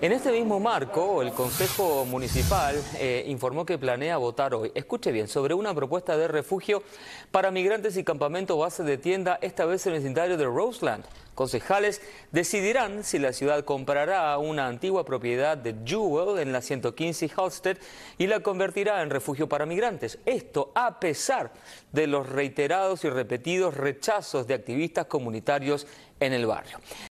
En este mismo marco, el Consejo Municipal eh, informó que planea votar hoy, escuche bien, sobre una propuesta de refugio para migrantes y campamento base de tienda, esta vez en el vecindario de Roseland. Concejales decidirán si la ciudad comprará una antigua propiedad de Jewel en la 115 Halstead y la convertirá en refugio para migrantes. Esto a pesar de los reiterados y repetidos rechazos de activistas comunitarios en el barrio.